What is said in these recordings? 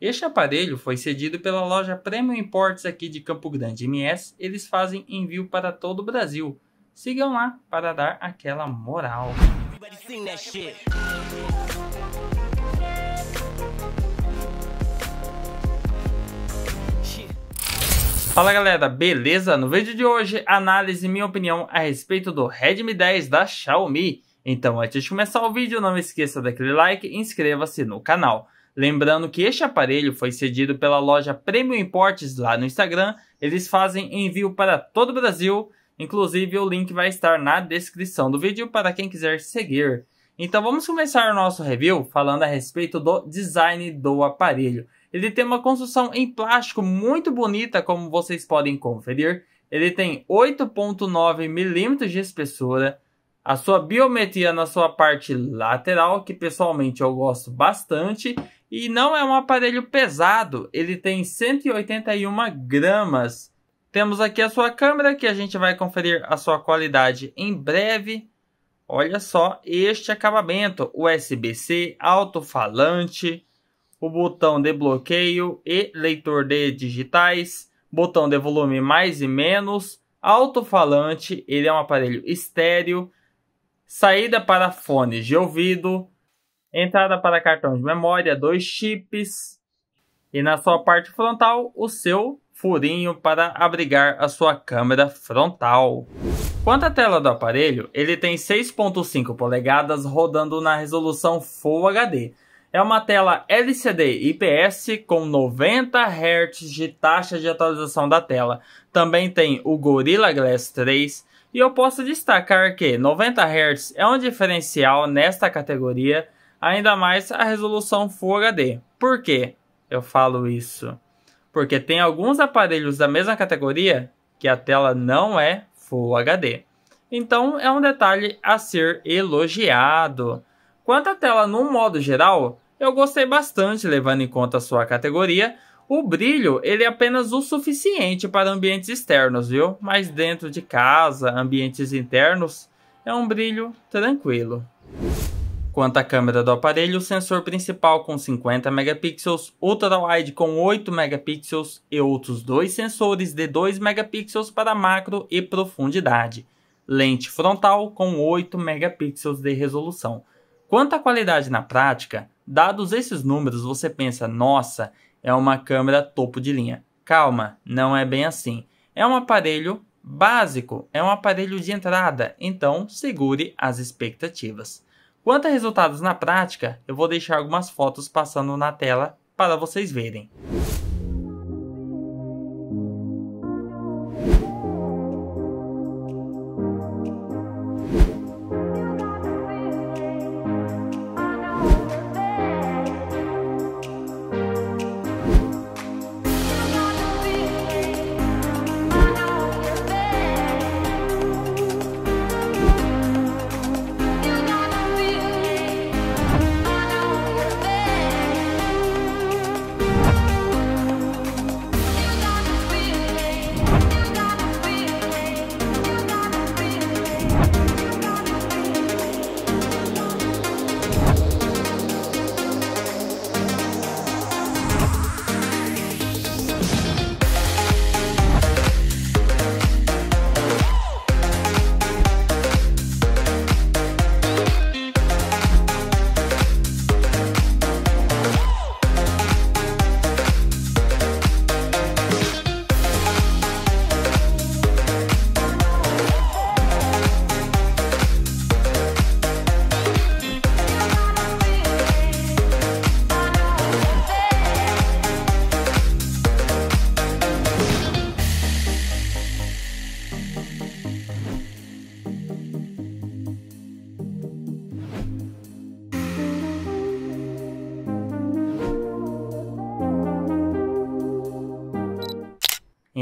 Este aparelho foi cedido pela loja Premium Imports aqui de Campo Grande MS. Eles fazem envio para todo o Brasil. Sigam lá para dar aquela moral. Fala galera, beleza? No vídeo de hoje, análise e minha opinião a respeito do Redmi 10 da Xiaomi. Então, antes de começar o vídeo, não esqueça daquele like e inscreva-se no canal. Lembrando que este aparelho foi cedido pela loja Premium Importes lá no Instagram. Eles fazem envio para todo o Brasil. Inclusive o link vai estar na descrição do vídeo para quem quiser seguir. Então vamos começar o nosso review falando a respeito do design do aparelho. Ele tem uma construção em plástico muito bonita, como vocês podem conferir. Ele tem 8.9 milímetros de espessura. A sua biometria na sua parte lateral, que pessoalmente eu gosto bastante. E não é um aparelho pesado, ele tem 181 gramas. Temos aqui a sua câmera que a gente vai conferir a sua qualidade em breve. Olha só este acabamento, USB-C, alto-falante, o botão de bloqueio e leitor de digitais, botão de volume mais e menos, alto-falante, ele é um aparelho estéreo, saída para fones de ouvido, entrada para cartão de memória, dois chips e na sua parte frontal o seu furinho para abrigar a sua câmera frontal. Quanto à tela do aparelho, ele tem 6.5 polegadas rodando na resolução Full HD. É uma tela LCD IPS com 90 Hz de taxa de atualização da tela. Também tem o Gorilla Glass 3, e eu posso destacar que 90 Hz é um diferencial nesta categoria ainda mais a resolução Full HD. Por quê eu falo isso? Porque tem alguns aparelhos da mesma categoria que a tela não é Full HD. Então é um detalhe a ser elogiado. Quanto à tela num modo geral, eu gostei bastante levando em conta a sua categoria. O brilho ele é apenas o suficiente para ambientes externos, viu? Mas dentro de casa, ambientes internos, é um brilho tranquilo. Quanto à câmera do aparelho, o sensor principal com 50 megapixels, ultra-wide com 8 megapixels e outros dois sensores de 2 megapixels para macro e profundidade. Lente frontal com 8 megapixels de resolução. Quanto à qualidade na prática, dados esses números você pensa, nossa, é uma câmera topo de linha. Calma, não é bem assim. É um aparelho básico, é um aparelho de entrada, então segure as expectativas. Quanto a resultados na prática, eu vou deixar algumas fotos passando na tela para vocês verem.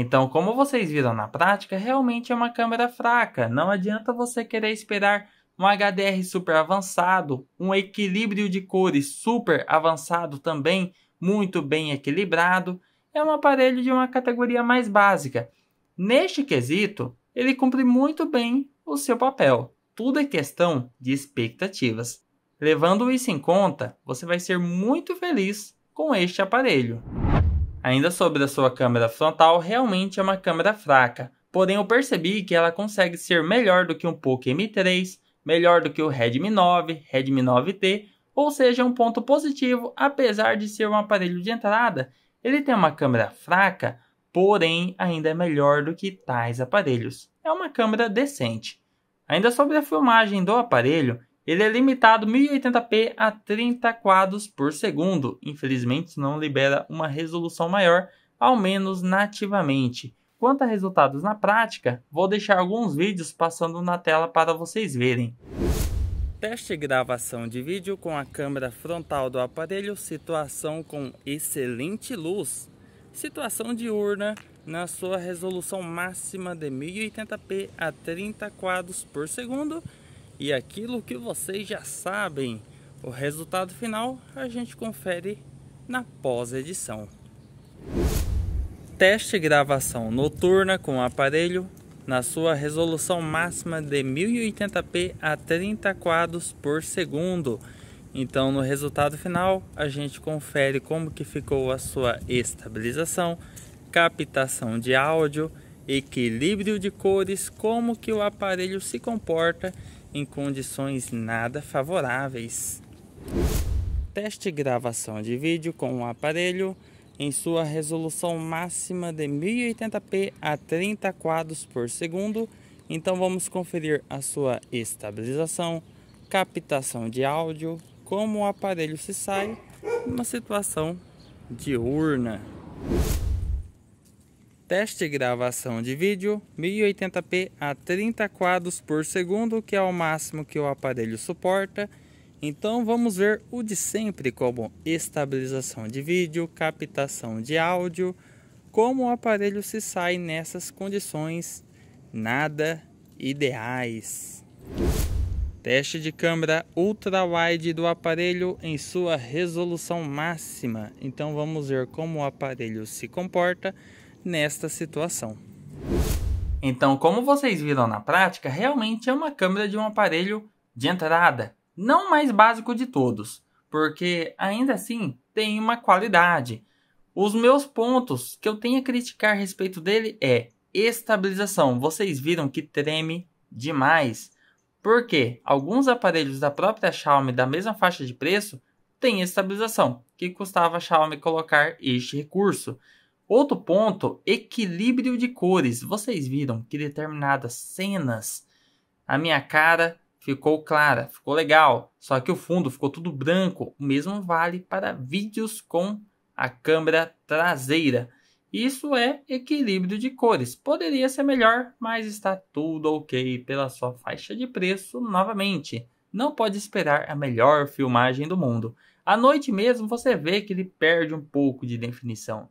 Então, como vocês viram na prática, realmente é uma câmera fraca. Não adianta você querer esperar um HDR super avançado, um equilíbrio de cores super avançado também, muito bem equilibrado. É um aparelho de uma categoria mais básica. Neste quesito, ele cumpre muito bem o seu papel. Tudo é questão de expectativas. Levando isso em conta, você vai ser muito feliz com este aparelho. Ainda sobre a sua câmera frontal, realmente é uma câmera fraca, porém eu percebi que ela consegue ser melhor do que um Poco M3, melhor do que o Redmi 9, Redmi 9T, ou seja, um ponto positivo, apesar de ser um aparelho de entrada. Ele tem uma câmera fraca, porém ainda é melhor do que tais aparelhos. É uma câmera decente. Ainda sobre a filmagem do aparelho, ele é limitado 1080p a 30 quadros por segundo. Infelizmente, não libera uma resolução maior, ao menos nativamente. Quanto a resultados na prática, vou deixar alguns vídeos passando na tela para vocês verem. Teste gravação de vídeo com a câmera frontal do aparelho, situação com excelente luz. Situação diurna na sua resolução máxima de 1080p a 30 quadros por segundo e aquilo que vocês já sabem. O resultado final a gente confere na pós-edição. Teste gravação noturna com o aparelho na sua resolução máxima de 1080p a 30 quadros por segundo. Então no resultado final a gente confere como que ficou a sua estabilização, captação de áudio, equilíbrio de cores, como que o aparelho se comporta em condições nada favoráveis. Teste gravação de vídeo com o um aparelho em sua resolução máxima de 1080p a 30 quadros por segundo. Então vamos conferir a sua estabilização, captação de áudio, como o aparelho se sai numa situação diurna. Teste gravação de vídeo 1080p a 30 quadros por segundo, que é o máximo que o aparelho suporta. Então vamos ver o de sempre como estabilização de vídeo, captação de áudio, como o aparelho se sai nessas condições nada ideais. Teste de câmera ultra wide do aparelho em sua resolução máxima. Então vamos ver como o aparelho se comporta nesta situação. Então, como vocês viram na prática, realmente é uma câmera de um aparelho de entrada, não mais básico de todos, porque ainda assim tem uma qualidade. Os meus pontos que eu tenho a criticar a respeito dele é estabilização. Vocês viram que treme demais. Porque alguns aparelhos da própria Xiaomi da mesma faixa de preço têm estabilização, que custava a Xiaomi colocar este recurso. Outro ponto, equilíbrio de cores. Vocês viram que determinadas cenas a minha cara ficou clara, ficou legal, só que o fundo ficou tudo branco. O mesmo vale para vídeos com a câmera traseira. Isso é equilíbrio de cores. Poderia ser melhor, mas está tudo ok pela sua faixa de preço novamente. Não pode esperar a melhor filmagem do mundo. À noite mesmo você vê que ele perde um pouco de definição.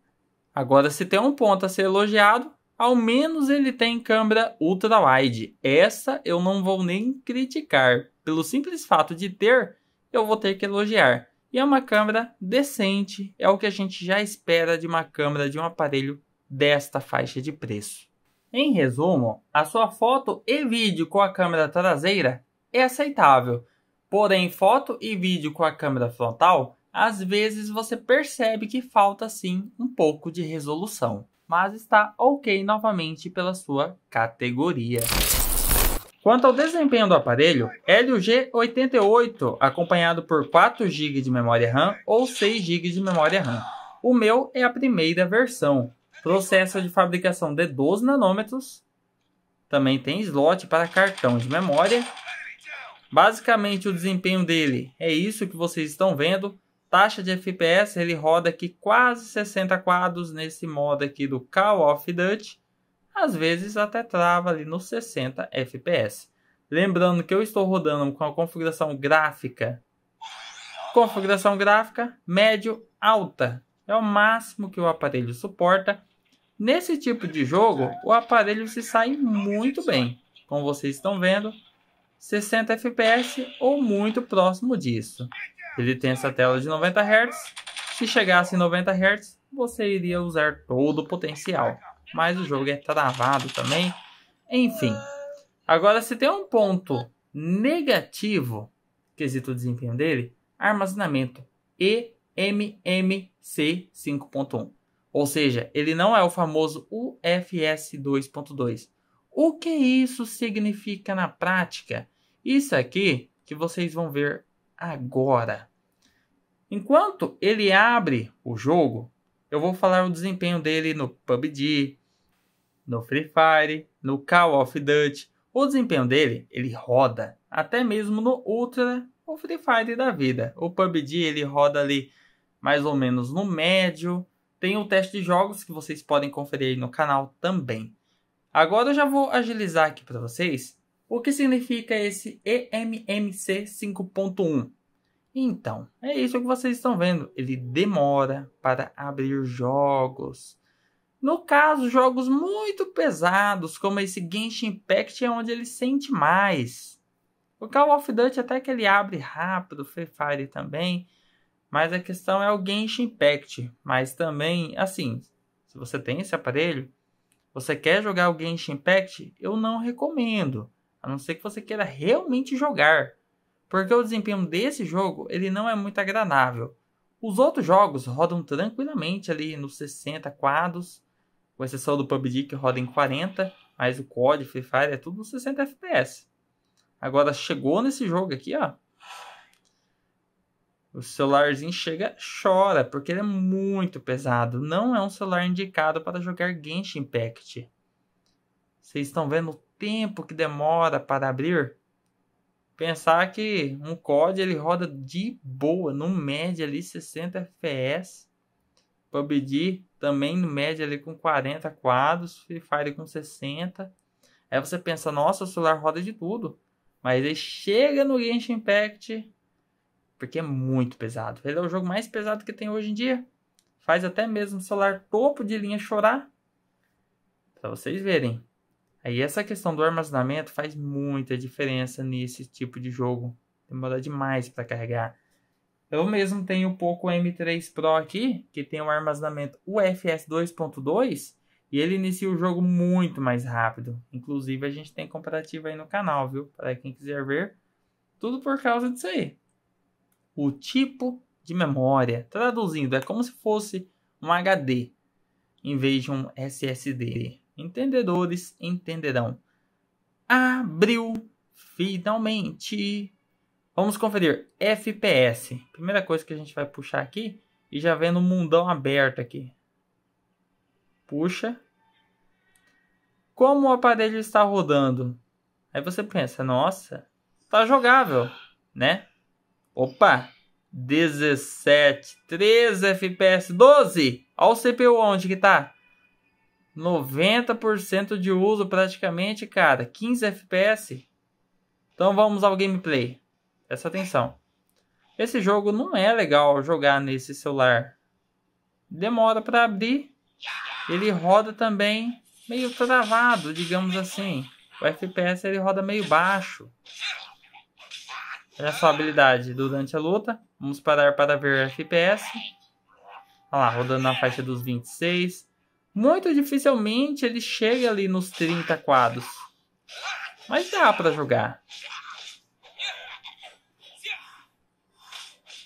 Agora, se tem um ponto a ser elogiado, ao menos ele tem câmera ultra wide. Essa eu não vou nem criticar. Pelo simples fato de ter, eu vou ter que elogiar. E é uma câmera decente, é o que a gente já espera de uma câmera de um aparelho desta faixa de preço. Em resumo, a sua foto e vídeo com a câmera traseira é aceitável, porém foto e vídeo com a câmera frontal às vezes você percebe que falta sim um pouco de resolução, mas está ok novamente pela sua categoria. Quanto ao desempenho do aparelho, LG 88 acompanhado por 4 GB de memória RAM ou 6 GB de memória RAM. O meu é a primeira versão. Processo de fabricação de 12 nanômetros. Também tem slot para cartão de memória. Basicamente o desempenho dele é isso que vocês estão vendo taxa de FPS, ele roda aqui quase 60 quadros nesse modo aqui do Call of Duty. Às vezes até trava ali nos 60 FPS. Lembrando que eu estou rodando com a configuração gráfica. Configuração gráfica médio alta. É o máximo que o aparelho suporta. Nesse tipo de jogo, o aparelho se sai muito bem. Como vocês estão vendo, 60 FPS ou muito próximo disso. Ele tem essa tela de 90 Hz. Se chegasse em 90 Hz, você iria usar todo o potencial. Mas o jogo é travado também. Enfim. Agora, se tem um ponto negativo, quesito desempenho dele, armazenamento EMMC 5.1. Ou seja, ele não é o famoso UFS 2.2. O que isso significa na prática? Isso aqui que vocês vão ver agora. Enquanto ele abre o jogo, eu vou falar o desempenho dele no PUBG, no Free Fire, no Call of Duty. O desempenho dele, ele roda até mesmo no Ultra ou Free Fire da vida. O PUBG ele roda ali mais ou menos no médio. Tem o teste de jogos que vocês podem conferir aí no canal também. Agora eu já vou agilizar aqui para vocês o que significa esse EMMC 5.1? Então, é isso que vocês estão vendo. Ele demora para abrir jogos. No caso, jogos muito pesados, como esse Genshin Impact, é onde ele sente mais. O Call of Duty até que ele abre rápido, Free Fire também. Mas a questão é o Genshin Impact. Mas também, assim, se você tem esse aparelho, você quer jogar o Genshin Impact, eu não recomendo. A não ser que você queira realmente jogar. Porque o desempenho desse jogo, ele não é muito agradável. Os outros jogos rodam tranquilamente ali nos 60 quadros, com exceção do PUBG que roda em 40, mas o COD, Free Fire é tudo 60 FPS. Agora chegou nesse jogo aqui, ó. O celularzinho chega, chora, porque ele é muito pesado. Não é um celular indicado para jogar Genshin Impact. Vocês estão vendo tempo que demora para abrir, pensar que um COD ele roda de boa, no médio ali 60 FPS. PUBG também no médio ali com 40 quadros, Free Fire com 60. Aí você pensa, nossa, o celular roda de tudo. Mas ele chega no Genshin Impact, porque é muito pesado. Ele é o jogo mais pesado que tem hoje em dia. Faz até mesmo o celular topo de linha chorar. Para vocês verem Aí é, essa questão do armazenamento faz muita diferença nesse tipo de jogo. Demora demais para carregar. Eu mesmo tenho o pouco M3 Pro aqui, que tem um armazenamento UFS 2.2 e ele inicia o jogo muito mais rápido. Inclusive a gente tem comparativo aí no canal, viu? Para quem quiser ver, tudo por causa disso aí. O tipo de memória, traduzindo, é como se fosse um HD em vez de um SSD. Entendedores entenderão. Abriu finalmente. Vamos conferir FPS. Primeira coisa que a gente vai puxar aqui e já vem no mundão aberto aqui. Puxa. Como o aparelho está rodando? Aí você pensa, nossa, tá jogável, né? Opa, 17, 13 FPS, 12. Olha o CPU onde que tá. 90% de uso praticamente, cara. 15 FPS. Então vamos ao gameplay. Presta atenção. Esse jogo não é legal jogar nesse celular. Demora para abrir. Ele roda também meio travado, digamos assim. O FPS ele roda meio baixo. Olha é a a habilidade durante a luta. Vamos parar para ver o FPS. Olha lá, rodando na faixa dos 26. Muito dificilmente ele chega ali nos 30 quadros. Mas dá para jogar.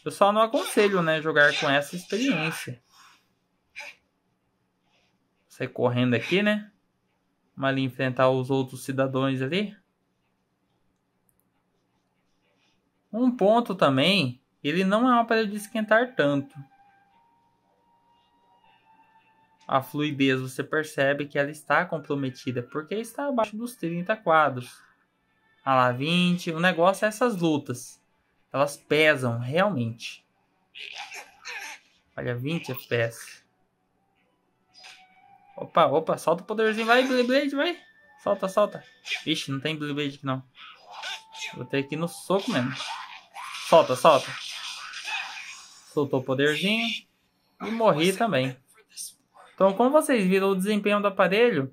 Eu só não aconselho, né, jogar com essa experiência. Sai correndo aqui, né? Vamos ali enfrentar os outros cidadãos ali. Um ponto também, ele não é uma parede de esquentar tanto a fluidez você percebe que ela está comprometida porque está abaixo dos 30 quadros. A lá 20, o negócio é essas lutas. Elas pesam realmente. Olha, 20 FPS. É opa, opa, solta o poderzinho, vai, Blade, Blade, vai. Solta, solta. Ixi, não tem Blade, Blade aqui não. Vou ter que ir no soco mesmo. Solta, solta. Soltou o poderzinho. E morri também. Então, como vocês viram, o desempenho do aparelho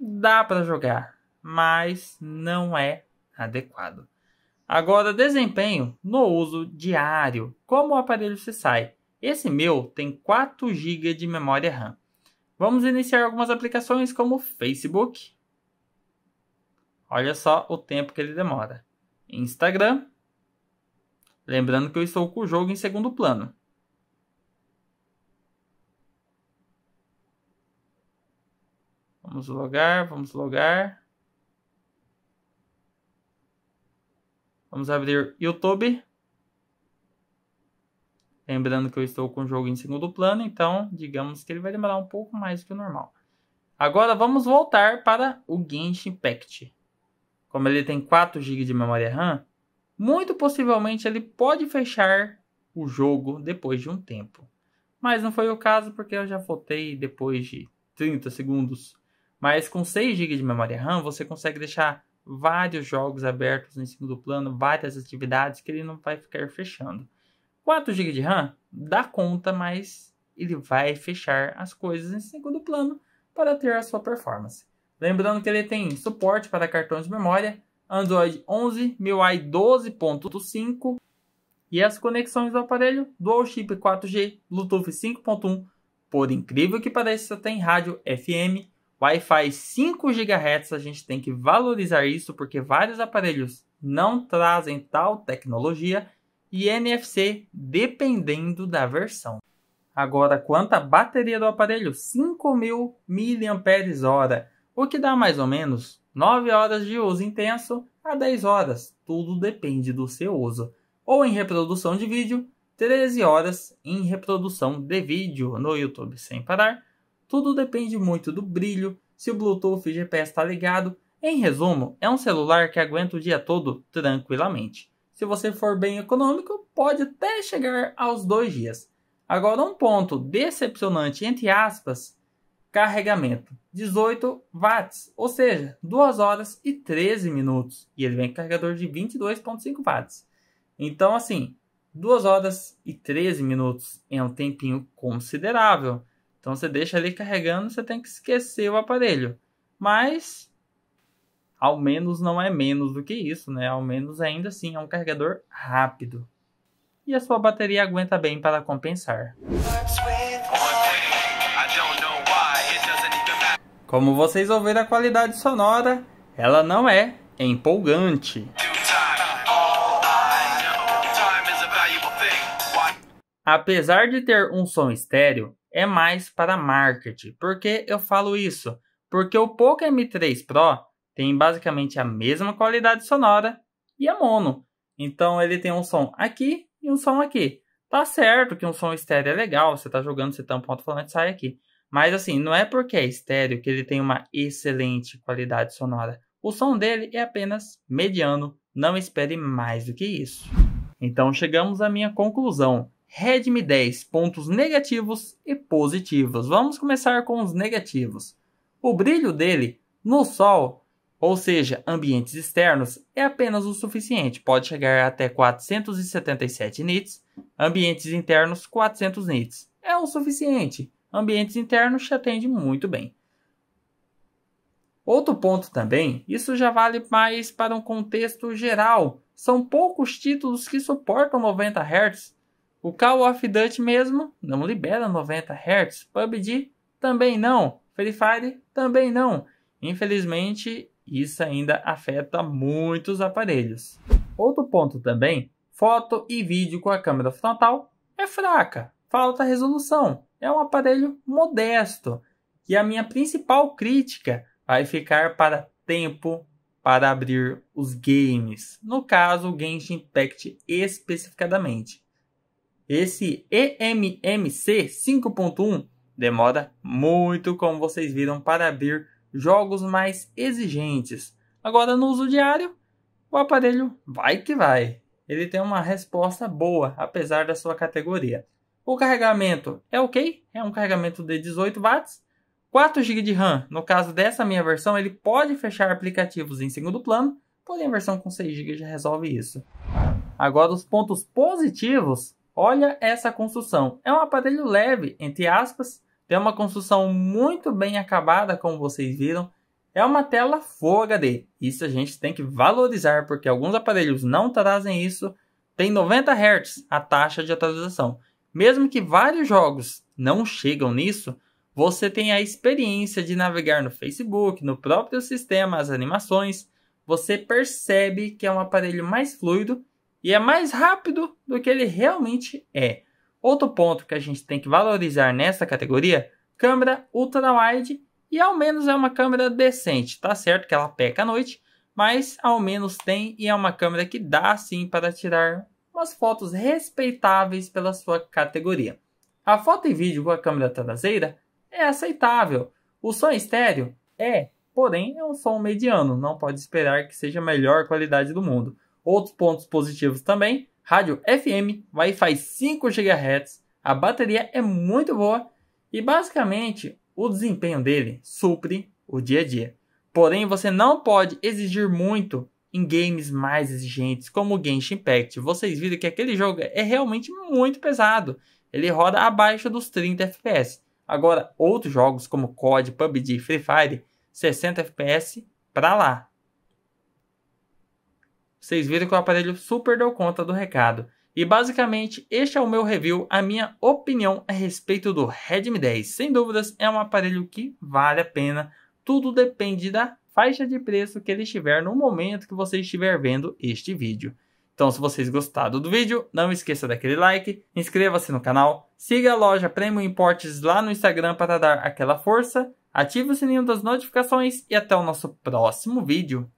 dá para jogar, mas não é adequado. Agora, desempenho no uso diário. Como o aparelho se sai? Esse meu tem 4 GB de memória RAM. Vamos iniciar algumas aplicações como Facebook. Olha só o tempo que ele demora. Instagram. Lembrando que eu estou com o jogo em segundo plano. Vamos logar, vamos logar. Vamos abrir YouTube. Lembrando que eu estou com o jogo em segundo plano, então digamos que ele vai demorar um pouco mais que o normal. Agora vamos voltar para o Genshin Impact. Como ele tem 4 GB de memória RAM, muito possivelmente ele pode fechar o jogo depois de um tempo. Mas não foi o caso porque eu já voltei depois de 30 segundos. Mas com 6 GB de memória RAM, você consegue deixar vários jogos abertos em segundo plano, várias atividades que ele não vai ficar fechando. 4 GB de RAM dá conta, mas ele vai fechar as coisas em segundo plano para ter a sua performance. Lembrando que ele tem suporte para cartões de memória Android 11, MIUI 12.5 e as conexões do aparelho Dual Chip 4G, Bluetooth 5.1, por incrível que pareça, tem rádio FM Wi-Fi 5 GHz, a gente tem que valorizar isso porque vários aparelhos não trazem tal tecnologia e NFC dependendo da versão. Agora, quanto à bateria do aparelho, 5.000 mAh, o que dá mais ou menos 9 horas de uso intenso a 10 horas, tudo depende do seu uso. Ou em reprodução de vídeo, 13 horas em reprodução de vídeo no YouTube sem parar tudo depende muito do brilho, se o Bluetooth e GPS está ligado. Em resumo, é um celular que aguenta o dia todo tranquilamente. Se você for bem econômico, pode até chegar aos dois dias. Agora, um ponto decepcionante, entre aspas, carregamento: 18 watts, ou seja, 2 horas e 13 minutos. E ele vem com carregador de 22,5 watts. Então, assim, 2 horas e 13 minutos é um tempinho considerável. Então você deixa ali carregando, você tem que esquecer o aparelho. Mas ao menos não é menos do que isso, né? Ao menos ainda assim é um carregador rápido. E a sua bateria aguenta bem para compensar. Como vocês ouviram a qualidade sonora, ela não é empolgante. Apesar de ter um som estéreo, é mais para marketing. Por que eu falo isso? Porque o Poco M3 Pro tem basicamente a mesma qualidade sonora e é mono. Então ele tem um som aqui e um som aqui. Tá certo que um som estéreo é legal, você tá jogando, você tampa tá um alto-falante sai aqui. Mas assim, não é porque é estéreo que ele tem uma excelente qualidade sonora. O som dele é apenas mediano, não espere mais do que isso. Então chegamos à minha conclusão. Redmi 10, pontos negativos e positivos. Vamos começar com os negativos. O brilho dele no sol, ou seja, ambientes externos, é apenas o suficiente, pode chegar até 477 nits, ambientes internos 400 nits. É o suficiente. Ambientes internos te atende muito bem. Outro ponto também, isso já vale mais para um contexto geral. São poucos títulos que suportam 90 Hz o Call of Duty mesmo não libera 90 Hz, PUBG também não, Free Fire também não. Infelizmente, isso ainda afeta muitos aparelhos. Outro ponto também, foto e vídeo com a câmera frontal é fraca, falta resolução, é um aparelho modesto. E a minha principal crítica vai ficar para tempo para abrir os games, no caso o Genshin Impact especificadamente. Esse EMMC 5.1 demora muito, como vocês viram, para abrir jogos mais exigentes. Agora, no uso diário, o aparelho vai que vai. Ele tem uma resposta boa, apesar da sua categoria. O carregamento é ok, é um carregamento de 18 watts. 4 GB de RAM, no caso dessa minha versão, ele pode fechar aplicativos em segundo plano, porém a versão com 6 GB já resolve isso. Agora, os pontos positivos Olha essa construção. É um aparelho leve, entre aspas. Tem uma construção muito bem acabada, como vocês viram. É uma tela Full HD. Isso a gente tem que valorizar, porque alguns aparelhos não trazem isso. Tem 90 Hz a taxa de atualização. Mesmo que vários jogos não chegam nisso, você tem a experiência de navegar no Facebook, no próprio sistema, as animações. Você percebe que é um aparelho mais fluido e é mais rápido do que ele realmente é. Outro ponto que a gente tem que valorizar nessa categoria, câmera ultra-wide e ao menos é uma câmera decente, tá certo que ela peca à noite, mas ao menos tem e é uma câmera que dá sim para tirar umas fotos respeitáveis pela sua categoria. A foto e vídeo com a câmera traseira é aceitável. O som estéreo é, porém, é um som mediano, não pode esperar que seja a melhor qualidade do mundo. Outros pontos positivos também: rádio FM, Wi-Fi 5 GHz, a bateria é muito boa e basicamente o desempenho dele supre o dia a dia. Porém, você não pode exigir muito em games mais exigentes, como Genshin Impact. Vocês viram que aquele jogo é realmente muito pesado. Ele roda abaixo dos 30 FPS. Agora, outros jogos como COD, PUBG, Free Fire, 60 FPS para lá. Vocês viram que o aparelho super deu conta do recado. E basicamente, este é o meu review, a minha opinião a respeito do Redmi 10. Sem dúvidas, é um aparelho que vale a pena. Tudo depende da faixa de preço que ele estiver no momento que você estiver vendo este vídeo. Então, se vocês gostaram do vídeo, não esqueça daquele like, inscreva-se no canal, siga a loja Premium Importes lá no Instagram para dar aquela força, ative o sininho das notificações e até o nosso próximo vídeo.